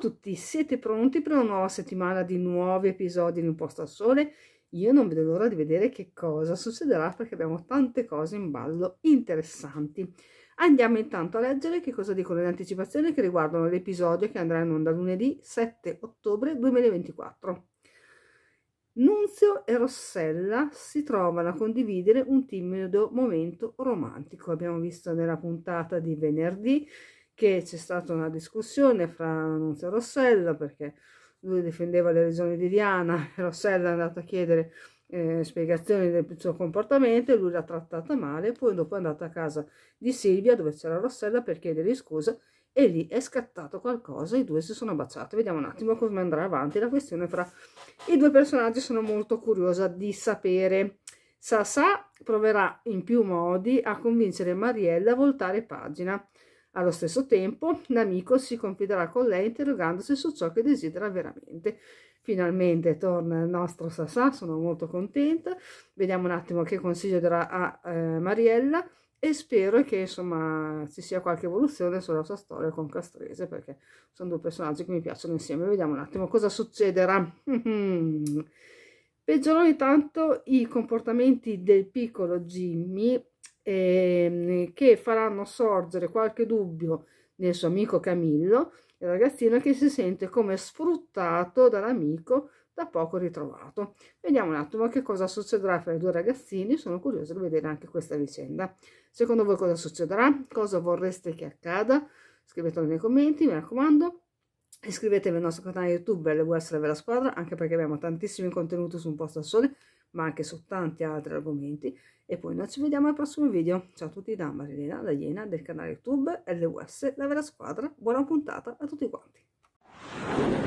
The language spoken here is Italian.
tutti, siete pronti per una nuova settimana di nuovi episodi di Un posto al sole? Io non vedo l'ora di vedere che cosa succederà perché abbiamo tante cose in ballo interessanti. Andiamo intanto a leggere che cosa dicono le anticipazioni che riguardano l'episodio che andrà in onda lunedì 7 ottobre 2024. Nunzio e Rossella si trovano a condividere un timido momento romantico. Abbiamo visto nella puntata di venerdì che c'è stata una discussione fra Annunzio e Rossella perché lui difendeva le regioni di Diana e Rossella è andata a chiedere eh, spiegazioni del suo comportamento e lui l'ha trattata male poi dopo è andata a casa di Silvia dove c'era Rossella per chiedergli scusa e lì è scattato qualcosa i due si sono baciati vediamo un attimo come andrà avanti la questione fra i due personaggi sono molto curiosa di sapere Sasà proverà in più modi a convincere Mariella a voltare pagina allo stesso tempo, l'amico si confiderà con lei interrogandosi su ciò che desidera veramente. Finalmente torna il nostro Sasà, sono molto contenta. Vediamo un attimo che consiglio darà a eh, Mariella e spero che insomma ci sia qualche evoluzione sulla sua storia con Castrese perché sono due personaggi che mi piacciono insieme. Vediamo un attimo cosa succederà. Peggiorano intanto i comportamenti del piccolo Jimmy eh, che faranno sorgere qualche dubbio nel suo amico Camillo, il ragazzino che si sente come sfruttato dall'amico da poco ritrovato. Vediamo un attimo che cosa succederà fra i due ragazzini, sono curiosa di vedere anche questa vicenda. Secondo voi cosa succederà? Cosa vorreste che accada? Scrivetelo nei commenti, mi raccomando iscrivetevi al nostro canale youtube LWS Della Squadra anche perché abbiamo tantissimi contenuti su Un Posto al Sole ma anche su tanti altri argomenti e poi noi ci vediamo al prossimo video ciao a tutti da Marilena, la Iena del canale youtube LWS La Vera Squadra buona puntata a tutti quanti